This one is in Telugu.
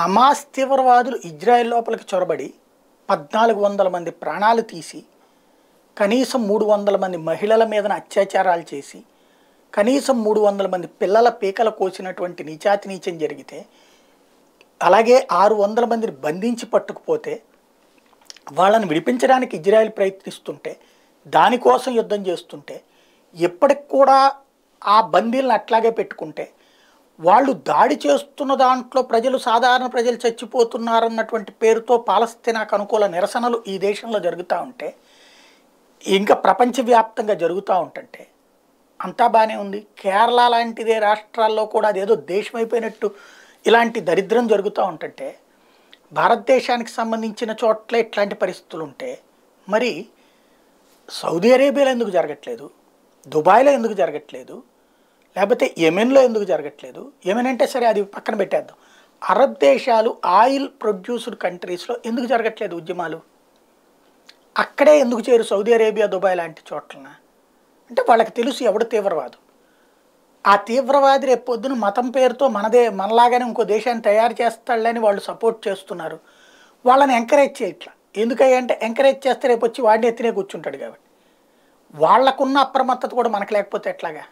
హమాస్ తీవ్రవాదులు ఇజ్రాయెల్ లోపలికి చొరబడి పద్నాలుగు వందల మంది ప్రాణాలు తీసి కనీసం మూడు వందల మంది మహిళల మీదన అత్యాచారాలు చేసి కనీసం మూడు వందల మంది పిల్లల పీకలు కోసినటువంటి నీచాతి నీచం జరిగితే అలాగే ఆరు వందల మందిని బంధించి పట్టుకుపోతే వాళ్ళని విడిపించడానికి ఇజ్రాయెల్ ప్రయత్నిస్తుంటే దానికోసం యుద్ధం చేస్తుంటే ఎప్పటికి కూడా ఆ బందీలను అట్లాగే పెట్టుకుంటే వాళ్ళు దాడి చేస్తున్న దాంట్లో ప్రజలు సాధారణ ప్రజలు చచ్చిపోతున్నారన్నటువంటి పేరుతో పాలస్తీనాకు అనుకూల నిరసనలు ఈ దేశంలో జరుగుతూ ఉంటే ఇంకా ప్రపంచవ్యాప్తంగా జరుగుతూ ఉంటంటే అంతా బాగానే ఉంది కేరళ లాంటిదే రాష్ట్రాల్లో కూడా అదేదో దేశం అయిపోయినట్టు ఇలాంటి దరిద్రం జరుగుతూ ఉంటుంటే భారతదేశానికి సంబంధించిన చోట్ల ఇట్లాంటి పరిస్థితులు ఉంటే మరి సౌదీ అరేబియాలో ఎందుకు జరగట్లేదు దుబాయ్లో ఎందుకు జరగట్లేదు లేకపోతే యెమెన్లో ఎందుకు జరగట్లేదు యెమెన్ అంటే సరే అది పక్కన పెట్టేద్దాం అరబ్ దేశాలు ఆయిల్ ప్రొడ్యూస్డ్ కంట్రీస్లో ఎందుకు జరగట్లేదు ఉద్యమాలు అక్కడే ఎందుకు చేరు సౌదీ అరేబియా దుబాయ్ లాంటి చోట్లన అంటే వాళ్ళకి తెలుసు ఎవడు తీవ్రవాదు ఆ తీవ్రవాది రేపొద్దున మతం పేరుతో మనదే మనలాగానే ఇంకో దేశాన్ని తయారు చేస్తాళ్ళని వాళ్ళు సపోర్ట్ చేస్తున్నారు వాళ్ళని ఎంకరేజ్ చేయట్లా అంటే ఎంకరేజ్ చేస్తే రేపు వచ్చి వాడిని ఎత్తినే కూర్చుంటాడు కాబట్టి వాళ్ళకున్న అప్రమత్తత కూడా మనకు లేకపోతే ఎట్లాగా